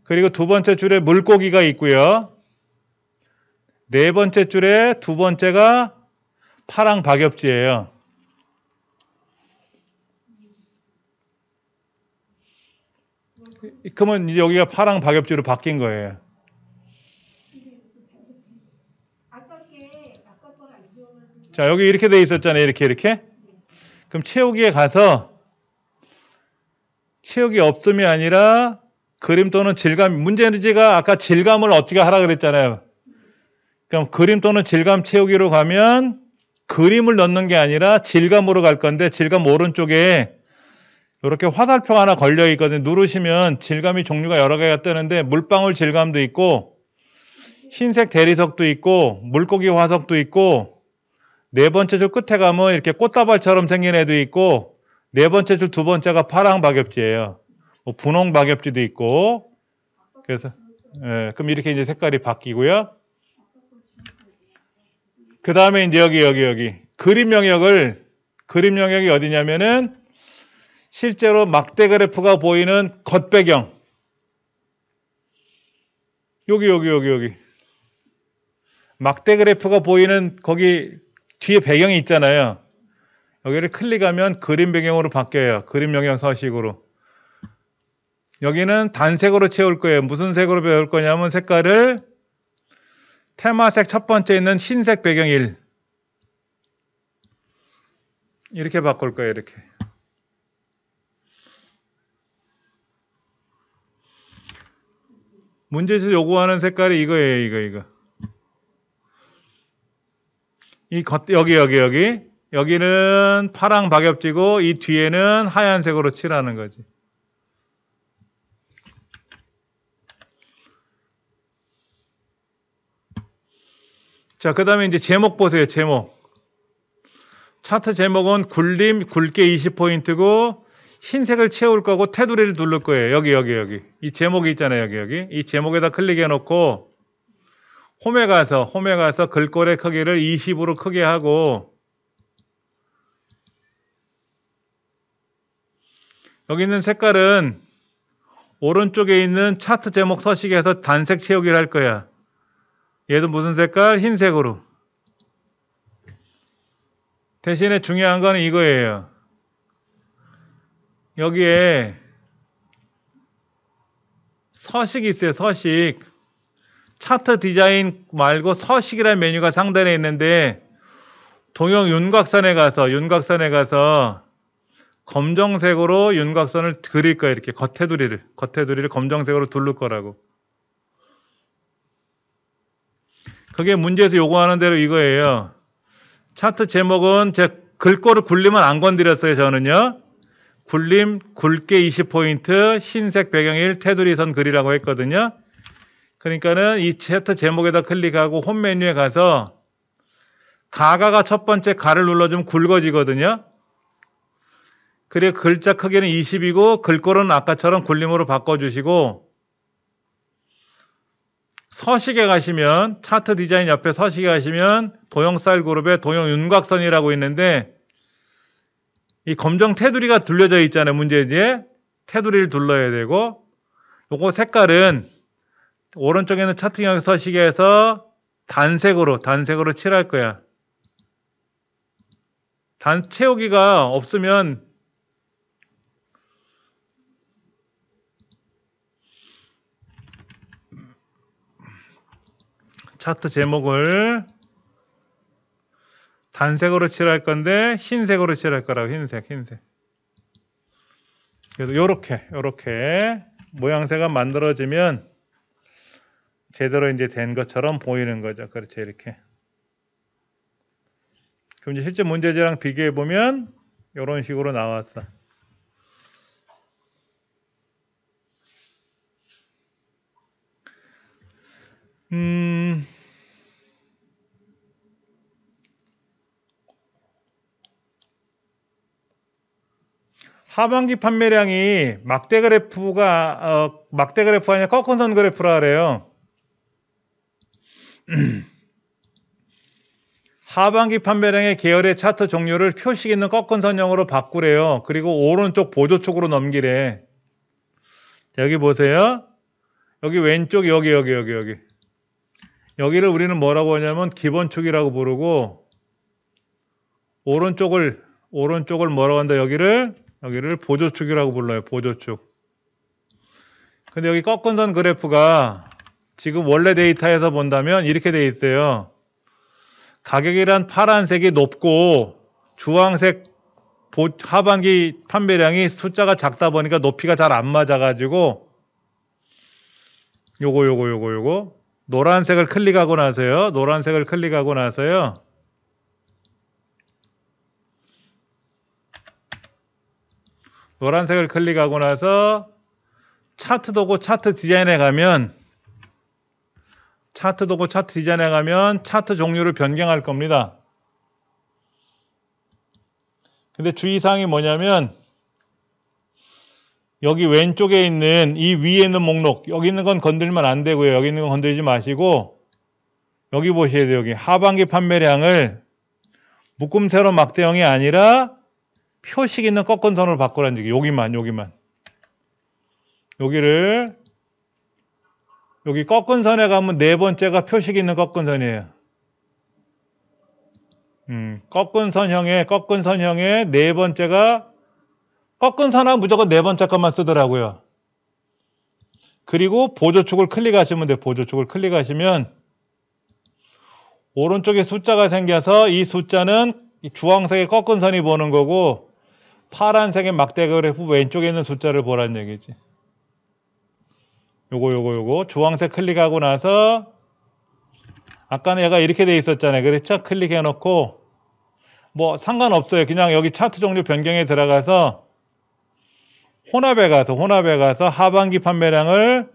그리고 두 번째 줄에 물고기가 있고요. 네 번째 줄에 두 번째가 파랑 박엽지예요. 그러면 이제 여기가 파랑 박엽지로 바뀐 거예요. 자, 여기 이렇게 돼 있었잖아요. 이렇게, 이렇게. 그럼 채우기에 가서 채우기 없음이 아니라 그림 또는 질감, 문제는 제가 아까 질감을 어떻게 하라 그랬잖아요. 그럼 그림 또는 질감 채우기로 가면 그림을 넣는 게 아니라 질감으로 갈 건데 질감 오른쪽에 이렇게 화살표가 하나 걸려 있거든요. 누르시면 질감이 종류가 여러 개가 뜨는데 물방울 질감도 있고 흰색 대리석도 있고 물고기 화석도 있고 네 번째 줄 끝에 가면 이렇게 꽃다발처럼 생긴 애도 있고 네 번째 줄 두 번째가 파랑 박엽지예요. 뭐 분홍 박엽지도 있고 그래서 예, 그럼 이렇게 이제 색깔이 바뀌고요. 그 다음에 이제 여기 여기 여기 그림 영역을 그림 영역이 어디냐면은 실제로 막대 그래프가 보이는 겉배경 여기 여기 여기 여기 막대 그래프가 보이는 거기 뒤에 배경이 있잖아요. 여기를 클릭하면 그림 배경으로 바뀌어요. 그림 영역 서식으로. 여기는 단색으로 채울 거예요. 무슨 색으로 배울 거냐면 색깔을 테마색 첫 번째 있는 흰색 배경 1 이렇게 바꿀 거예요. 이렇게. 문제에서 요구하는 색깔이 이거예요, 이거, 이거. 이 겉, 여기, 여기, 여기. 여기는 파랑 박엽지고 이 뒤에는 하얀색으로 칠하는 거지. 자, 그 다음에 이제 제목 보세요, 제목. 차트 제목은 굴림, 굵게 20포인트고, 흰색을 채울 거고 테두리를 누를 거예요. 여기 여기 여기 이 제목이 있잖아요. 여기 여기 이 제목에다 클릭해 놓고 홈에 가서 홈에 가서 글꼴의 크기를 20으로 크게 하고 여기 있는 색깔은 오른쪽에 있는 차트 제목 서식에서 단색 채우기를 할 거야. 얘도 무슨 색깔? 흰색으로. 대신에 중요한 건 이거예요. 여기에 서식이 있어요. 서식. 차트 디자인 말고 서식이라는 메뉴가 상단에 있는데 동영 윤곽선에 가서 윤곽선에 가서 검정색으로 윤곽선을 그릴 거예요. 이렇게 겉에두리를 겉에두리를 검정색으로 둘를 거라고. 그게 문제에서 요구하는 대로 이거예요. 차트 제목은 제 글꼴을 굴리면 안 건드렸어요. 저는요. 굴림 굵게 20포인트 흰색 배경일 테두리선 글이라고 했거든요. 그러니까는 이 챕터 제목에다 클릭하고 홈 메뉴에 가서 가가가 첫 번째 가를 눌러주면 굵어지거든요. 그리고 글자 크기는 20이고 글꼴은 아까처럼 굴림으로 바꿔주시고 서식에 가시면 차트 디자인 옆에 서식에 가시면 도형 쌀 그룹의 도형 윤곽선이라고 있는데 이 검정 테두리가 둘려져 있잖아요. 문제지에 테두리를 둘러야 되고 요거 색깔은 오른쪽에 는 차트형 서식에서 단색으로 단색으로 칠할 거야. 단 채우기가 없으면 차트 제목을 단색으로 칠할 건데 흰색으로 칠할 거라고 흰색 흰색 그래서 요렇게 요렇게 모양새가 만들어지면 제대로 이제 된 것처럼 보이는 거죠 그렇죠 이렇게 그럼 이제 실제 문제지랑 비교해 보면 요런 식으로 나왔어 음 하반기 판매량이 막대 그래프가 어, 막대 그래프 아니라 꺾은 선 그래프라 그래요. 하반기 판매량의 계열의 차트 종류를 표식 있는 꺾은 선형으로 바꾸래요. 그리고 오른쪽 보조 쪽으로 넘기래. 여기 보세요. 여기 왼쪽 여기 여기 여기 여기 여기를 우리는 뭐라고 하냐면 기본축이라고 부르고 오른쪽을 오른쪽을 뭐라고 한다 여기를 여기를 보조축이라고 불러요. 보조축. 근데 여기 꺾은 선 그래프가 지금 원래 데이터에서 본다면 이렇게 돼 있어요. 가격이란 파란색이 높고 주황색 하반기 판매량이 숫자가 작다 보니까 높이가 잘 안 맞아가지고 요거 요거 요거 요거 노란색을 클릭하고 나서요. 노란색을 클릭하고 나서요. 노란색을 클릭하고 나서 차트 도구 차트 디자인에 가면 차트 도구 차트 디자인에 가면 차트 종류를 변경할 겁니다. 근데 주의사항이 뭐냐면 여기 왼쪽에 있는 이 위에 있는 목록 여기 있는 건 건들면 안 되고요. 여기 있는 건 건들지 마시고 여기 보셔야 돼요. 여기 하반기 판매량을 묶음새로 막대형이 아니라 표식 있는 꺾은 선으로 바꾸라는 얘기. 여기만, 여기만. 여기를 여기 꺾은 선에 가면 네 번째가 표식 있는 꺾은 선이에요. 음, 꺾은 선형에 꺾은 선형에네 번째가 꺾은 선은 무조건 네 번째 것만 쓰더라고요. 그리고 보조축을 클릭하시면 돼요. 보조축을 클릭하시면 오른쪽에 숫자가 생겨서 이 숫자는 주황색의 꺾은 선이 보는 거고 파란색의 막대 그래프 왼쪽에 있는 숫자를 보라는 얘기지. 요거 요거 요거 주황색 클릭하고 나서 아까는 얘가 이렇게 돼 있었잖아요. 그렇죠? 클릭해 놓고 뭐 상관없어요. 그냥 여기 차트 종류 변경에 들어가서 혼합에 가서 혼합에 가서 하반기 판매량을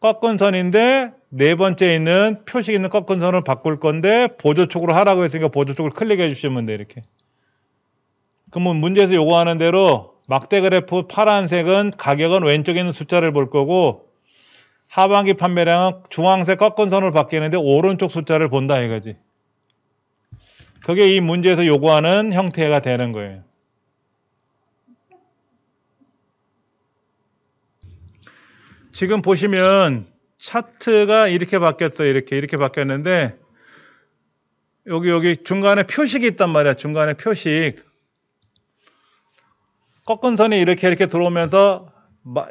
꺾은 선인데 네 번째 있는 표식 있는 꺾은 선을 바꿀 건데 보조쪽으로 하라고 했으니까 보조쪽을 클릭해 주시면 돼 이렇게. 그러면 문제에서 요구하는 대로 막대 그래프 파란색은 가격은 왼쪽에 있는 숫자를 볼 거고 하반기 판매량은 중앙색 꺾은 선으로 바뀌는데 오른쪽 숫자를 본다 이거지. 그게 이 문제에서 요구하는 형태가 되는 거예요. 지금 보시면 차트가 이렇게 바뀌었어 이렇게 이렇게 바뀌었는데 여기 여기 중간에 표식이 있단 말이야 중간에 표식 꺾은 선이 이렇게 이렇게 들어오면서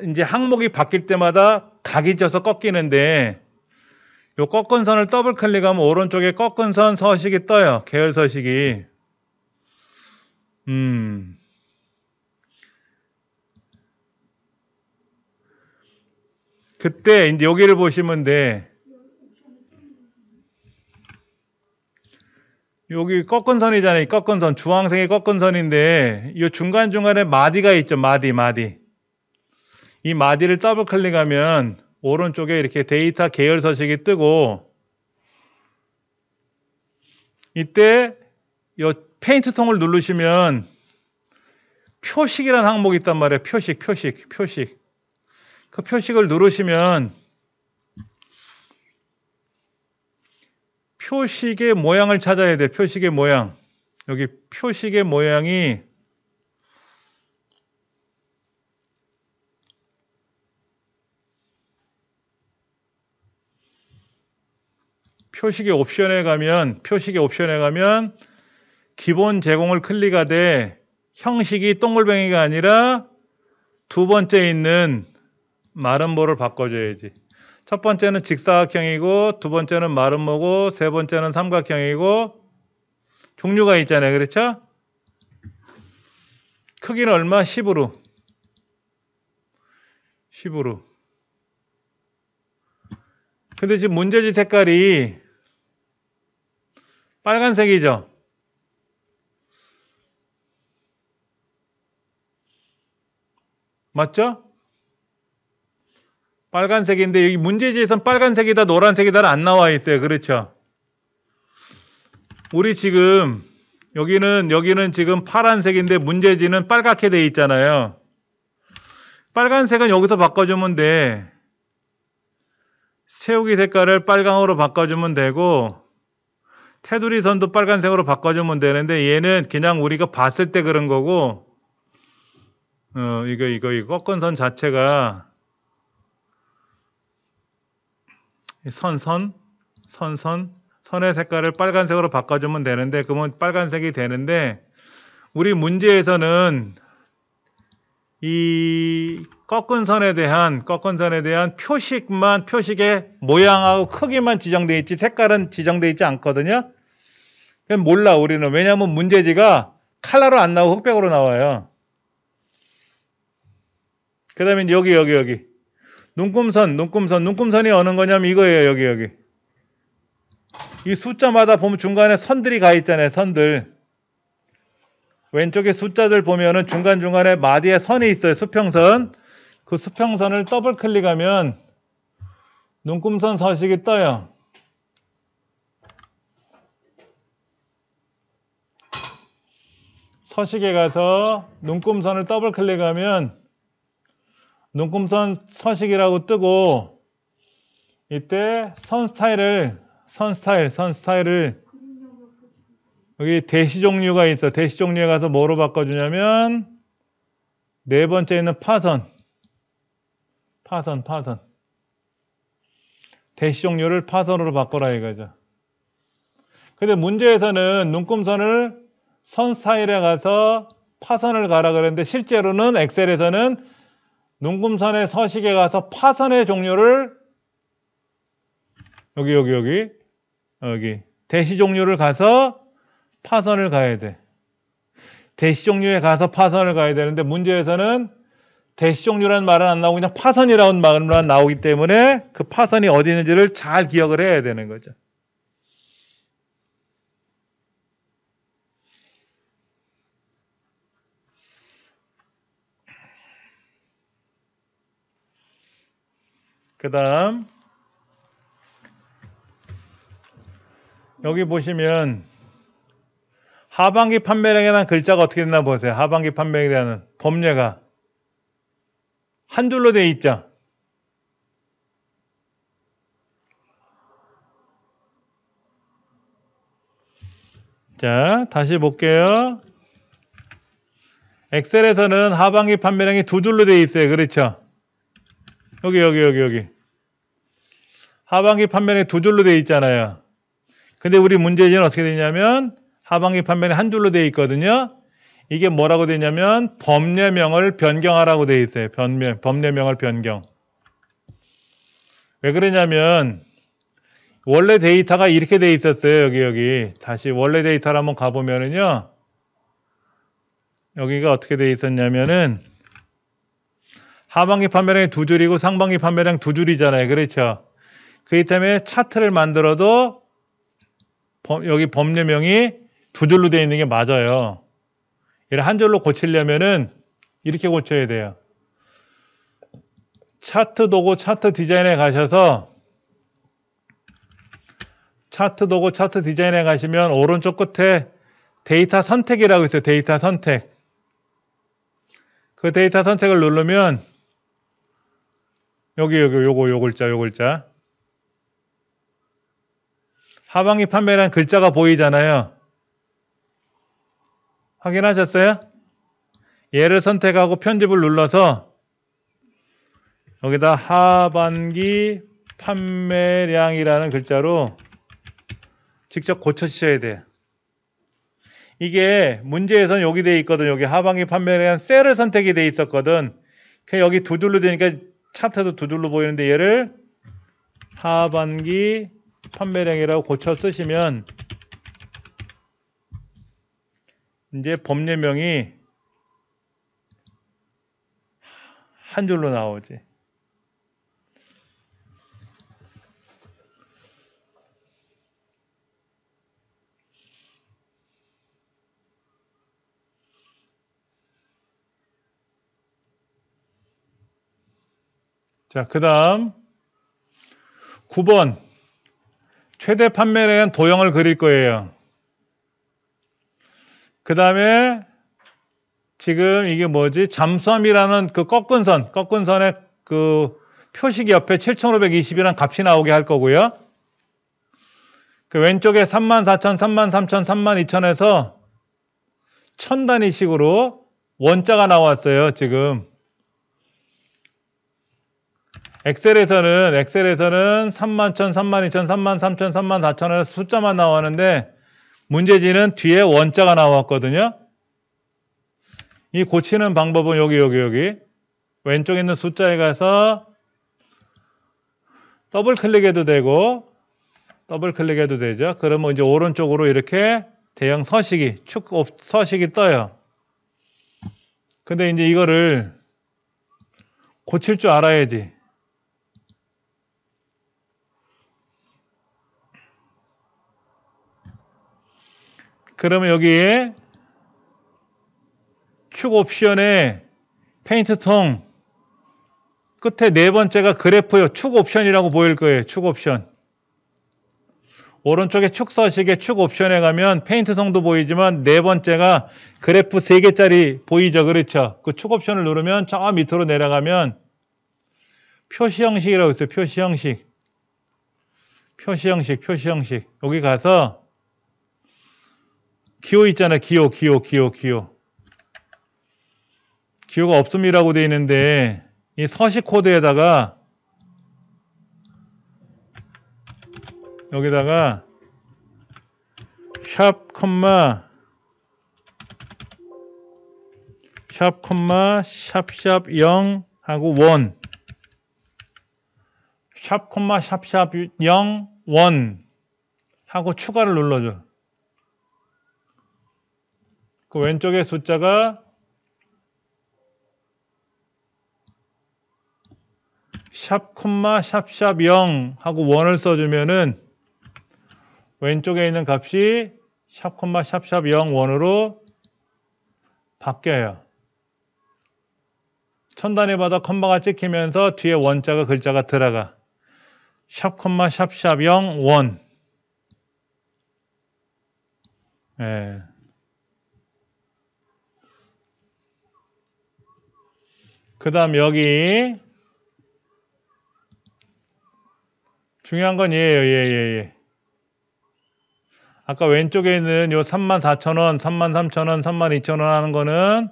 이제 항목이 바뀔 때마다 각이 져서 꺾이는데 요 꺾은 선을 더블 클릭하면 오른쪽에 꺾은 선 서식이 떠요. 계열 서식이. 음. 그때 이제 여기를 보시면 돼. 여기 꺾은 선이잖아요. 꺾은 선. 주황색의 꺾은 선인데 이 중간중간에 마디가 있죠. 마디, 마디. 이 마디를 더블 클릭하면 오른쪽에 이렇게 데이터 계열 서식이 뜨고 이때 이 페인트 통을 누르시면 표식이라는 항목이 있단 말이에요. 표식, 표식, 표식. 그 표식을 누르시면 표식의 모양을 찾아야 돼. 표식의 모양. 여기 표식의 모양이 표식의 옵션에 가면 표식의 옵션에 가면 기본 제공을 클릭하되 형식이 동글뱅이가 아니라 두 번째 있는 마름모를 바꿔줘야지. 첫 번째는 직사각형이고 두 번째는 마름모고 세 번째는 삼각형이고 종류가 있잖아요. 그렇죠? 크기는 얼마? 10으로 10으로 근데 지금 문제지 색깔이 빨간색이죠? 맞죠? 빨간색인데 여기 문제지에선 빨간색이다 노란색이다 안 나와 있어요. 그렇죠? 우리 지금 여기는 여기는 지금 파란색인데 문제지는 빨갛게 돼 있잖아요. 빨간색은 여기서 바꿔주면 돼. 채우기 색깔을 빨강으로 바꿔주면 되고 테두리 선도 빨간색으로 바꿔주면 되는데 얘는 그냥 우리가 봤을 때 그런 거고 어, 이거 이거 이 꺾은 선 자체가 선선, 선선, 선의 색깔을 빨간색으로 바꿔주면 되는데 그러면 빨간색이 되는데 우리 문제에서는 이 꺾은 선에 대한 꺾은 선에 대한 표식만 표식의 모양하고 크기만 지정되어 있지 색깔은 지정되어 있지 않거든요. 그건 몰라 우리는 왜냐하면 문제지가 칼라로 안 나오고 흑백으로 나와요. 그 다음에 여기 여기 여기 눈금선, 눈금선, 눈금선이 어느 거냐면 이거예요. 여기 여기. 이 숫자마다 보면 중간에 선들이 가 있잖아요. 선들. 왼쪽에 숫자들 보면은 중간중간에 마디에 선이 있어요. 수평선. 그 수평선을 더블 클릭하면 눈금선 서식이 떠요. 서식에 가서 눈금선을 더블 클릭하면 눈금선 서식이라고 뜨고 이때 선 스타일을 선 스타일 선 스타일을 여기 대시 종류가 있어 대시 종류에 가서 뭐로 바꿔주냐면 네 번째 있는 파선 파선 파선 대시 종류를 파선으로 바꿔라 이거죠 근데 문제에서는 눈금선을 선 스타일에 가서 파선을 가라 그랬는데 실제로는 엑셀에서는 농금산에 서식에 가서 파선의 종류를 여기 여기 여기 여기 대시 종류를 가서 파선을 가야 돼. 대시 종류에 가서 파선을 가야 되는데 문제에서는 대시 종류라는 말은 안 나오고 그냥 파선이라는 말만 나오기 때문에 그 파선이 어디 있는지를 잘 기억을 해야 되는 거죠. 그다음 여기 보시면 하반기 판매량이라는 글자가 어떻게 됐나 보세요. 하반기 판매량이라는 법례가 한 줄로 돼 있죠. 자, 다시 볼게요. 엑셀에서는 하반기 판매량이 두 줄로 돼 있어요. 그렇죠? 여기, 여기, 여기, 여기. 하반기 판매량이 두 줄로 돼 있잖아요. 근데 우리 문제지는 어떻게 되냐면 하반기 판매량 한 줄로 돼 있거든요. 이게 뭐라고 되냐면 범례명을 변경하라고 돼 있어요. 변례, 범례명을 변경. 왜 그러냐면 원래 데이터가 이렇게 돼 있었어요. 여기 여기 다시 원래 데이터를 한번 가보면은요. 여기가 어떻게 돼 있었냐면은 하반기 판매량이 두 줄이고 상반기 판매량 두 줄이잖아요. 그렇죠? 그렇기 때문에 차트를 만들어도 여기 법률명이 두 줄로 되어 있는 게 맞아요. 얘를 한 줄로 고치려면은 이렇게 고쳐야 돼요. 차트 도구 차트 디자인에 가셔서 차트 도구 차트 디자인에 가시면 오른쪽 끝에 데이터 선택이라고 있어요. 데이터 선택. 그 데이터 선택을 누르면 여기 여기 요거 요 글자 요 글자 하방이 판매란 글자가 보이잖아요. 확인하셨어요? 얘를 선택하고 편집을 눌러서 여기다 하반기 판매량이라는 글자로 직접 고쳐주셔야 돼요. 이게 문제에선 여기 돼 있거든. 여기 하반기 판매량 셀을 선택이 돼 있었거든. 여기 두들로 되니까 차트도 두들로 보이는데 얘를 하반기 판매량이라고 고쳐 쓰시면 이제 법례명이 한 줄로 나오지. 자, 그 다음 9번 최대 판매량한 도형을 그릴 거예요. 그 다음에 지금 이게 뭐지? 잠수함이라는 그 꺾은 선, 꺾은 선의 그 표식 옆에 7,520이라는 값이 나오게 할 거고요. 그 왼쪽에 34,000, 33,000, 32,000에서 천 단위식으로 원자가 나왔어요, 지금. 엑셀에서는 엑셀에서는 31,000, 32,000, 33,000, 34,000을 숫자만 나왔는데 문제지는 뒤에 원자가 나왔거든요. 이 고치는 방법은 여기 여기 여기 왼쪽에 있는 숫자에 가서 더블 클릭해도 되고 더블 클릭해도 되죠. 그러면 이제 오른쪽으로 이렇게 대형 서식이 축 서식이 떠요. 근데 이제 이거를 고칠 줄 알아야지. 그러면 여기에 큐브 옵션에 페인트 통 끝에 네 번째가 그래프요. 축 옵션이라고 보일 거예요. 축 옵션. 오른쪽에 축서식의 축 옵션에 가면 페인트 통도 보이지만 네 번째가 그래프 세개짜리 보이죠. 그렇죠. 그 축 옵션을 누르면 저 밑으로 내려가면 표시 형식이라고 있어요. 표시 형식. 표시 형식, 표시 형식. 여기 가서 기호 있잖아. 기호, 기호, 기호, 기호. 기호가 없음이라고 되어 있는데 이 서식 코드에다가 여기다가 샵 콤마 샵 콤마 샵샵 0 하고 1. 샵 콤마 샵샵 0 1 하고 추가를 눌러줘. 그 왼쪽에 숫자가 샵 콤마 샵샵 0 하고 원을 써주면은 왼쪽에 있는 값이 샵 콤마 샵샵 0 원으로 바뀌어요. 천 단위마다 컴마가 찍히면서 뒤에 원자가 글자가 들어가. 샵 콤마 샵샵 0 원. 예. 그 다음 여기 중요한 건 얘예요. 예, 얘, 얘. 아까 왼쪽에 있는 요 34,000원, 33,000원, 32,000원 하는 거는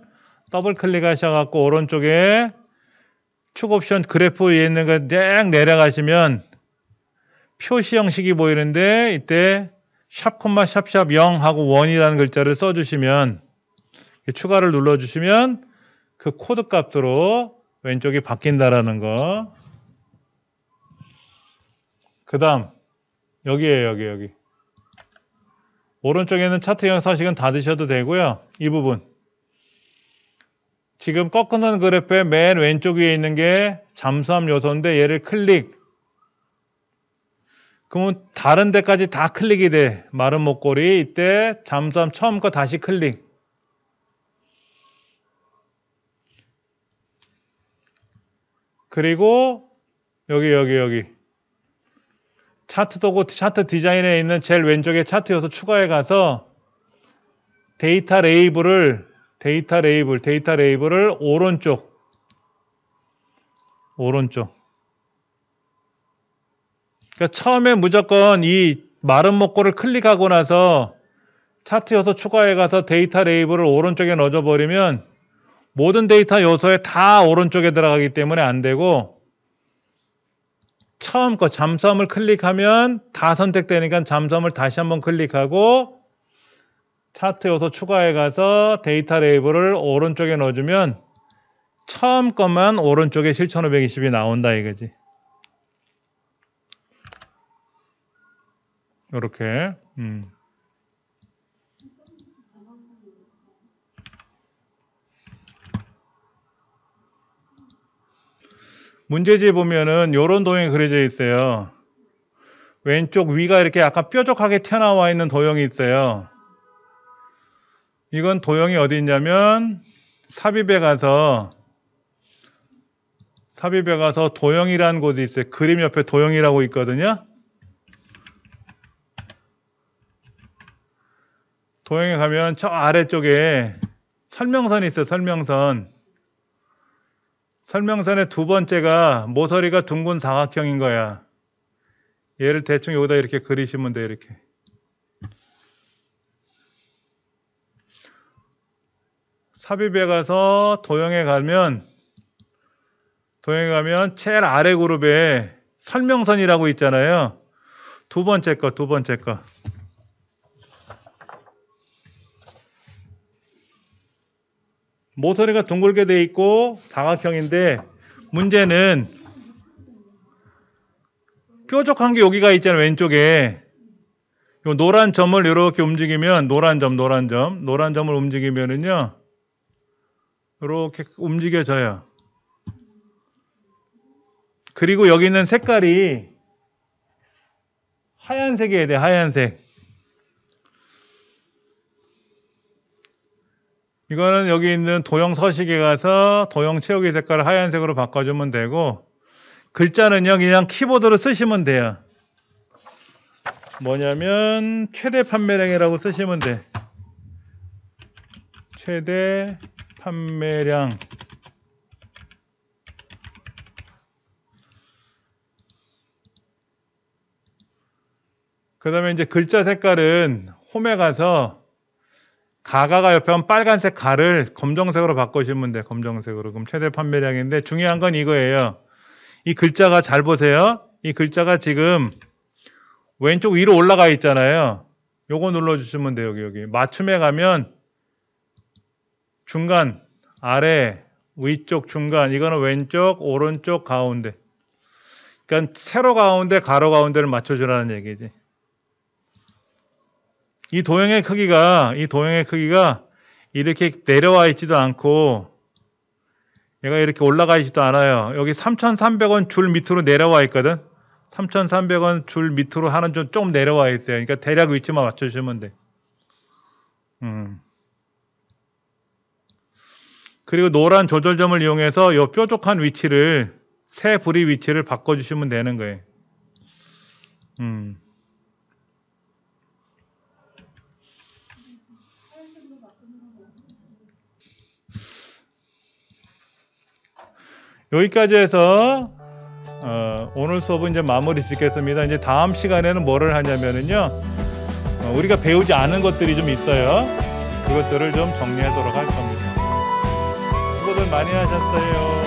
더블 클릭하셔갖고 오른쪽에 축 옵션 그래프 위에 있는 거쫙 내려가시면 표시 형식이 보이는데 이때 샵 콤마 샵샵 0하고 1이라는 글자를 써주시면 추가를 눌러주시면 그 코드 값으로 왼쪽이 바뀐다라는 거. 그 다음, 여기에요, 여기, 여기. 오른쪽에는 차트형 서식은 닫으셔도 되고요. 이 부분. 지금 꺾는 그래프의 맨 왼쪽 위에 있는 게 잠수함 요소인데 얘를 클릭. 그러면 다른 데까지 다 클릭이 돼. 마른 목걸이. 이때 잠수함 처음 거 다시 클릭. 그리고 여기 여기 여기 차트 도구 차트 디자인에 있는 제일 왼쪽에 차트 요소 추가해 가서 데이터 레이블을 데이터 레이블 데이터 레이블을 오른쪽 오른쪽 그러니까 처음에 무조건 이 마른 목골을 클릭하고 나서 차트 요소 추가해 가서 데이터 레이블을 오른쪽에 넣어줘 버리면 모든 데이터 요소에 다 오른쪽에 들어가기 때문에 안 되고 처음 거 잠수함을 클릭하면 다 선택되니까 잠수함을 다시 한번 클릭하고 차트 요소 추가해 가서 데이터 레이블을 오른쪽에 넣어주면 처음 것만 오른쪽에 7520이 나온다 이거지. 이렇게 음. 문제지에 보면은 이런 도형이 그려져 있어요. 왼쪽 위가 이렇게 약간 뾰족하게 튀어나와 있는 도형이 있어요. 이건 도형이 어디 있냐면 삽입에 가서 삽입에 가서 도형이라는 곳이 있어요. 그림 옆에 도형이라고 있거든요. 도형에 가면 저 아래쪽에 설명선이 있어요. 설명선. 설명선의 두 번째가 모서리가 둥근 사각형인 거야. 얘를 대충 여기다 이렇게 그리시면 돼, 이렇게. 삽입에 가서 도형에 가면, 도형에 가면 제일 아래 그룹에 설명선이라고 있잖아요. 두 번째 거, 두 번째 거. 모서리가 둥글게 돼 있고 다각형인데 문제는 뾰족한 게 여기가 있잖아요 왼쪽에 요 노란 점을 이렇게 움직이면 노란 점 노란 점 노란 점을 움직이면은요 이렇게 움직여져요 그리고 여기 있는 색깔이 하얀색이에요 하얀색 이거는 여기 있는 도형 서식에 가서 도형 채우기 색깔을 하얀색으로 바꿔주면 되고 글자는요 그냥 키보드로 쓰시면 돼요 뭐냐면 최대 판매량이라고 쓰시면 돼 최대 판매량 그 다음에 이제 글자 색깔은 홈에 가서 가가가 옆에 온 빨간색 가를 검정색으로 바꿔주면 돼. 검정색으로. 그럼 최대 판매량인데 중요한 건 이거예요. 이 글자가 잘 보세요. 이 글자가 지금 왼쪽 위로 올라가 있잖아요. 요거 눌러주시면 돼요. 여기 여기. 맞춤에 가면 중간, 아래, 위쪽, 중간. 이거는 왼쪽, 오른쪽, 가운데. 그러니까 세로 가운데, 가로 가운데를 맞춰주라는 얘기지. 이 도형의 크기가 이 도형의 크기가 이렇게 내려와 있지도 않고 얘가 이렇게 올라가 있지도 않아요. 여기 3,300원 줄 밑으로 내려와 있거든. 3,300원 줄 밑으로 하는 좀 조금 내려와 있어요. 그러니까 대략 위치만 맞춰주시면 돼. 음. 그리고 노란 조절점을 이용해서 이 뾰족한 위치를 새 부리 위치를 바꿔주시면 되는 거예요. 음. 여기까지 해서 어, 오늘 수업은 이제 마무리 짓겠습니다. 이제 다음 시간에는 뭐를 하냐면은요, 어, 우리가 배우지 않은 것들이 좀 있어요. 그것들을 좀 정리하도록 할 겁니다. 수고들 많이 하셨어요.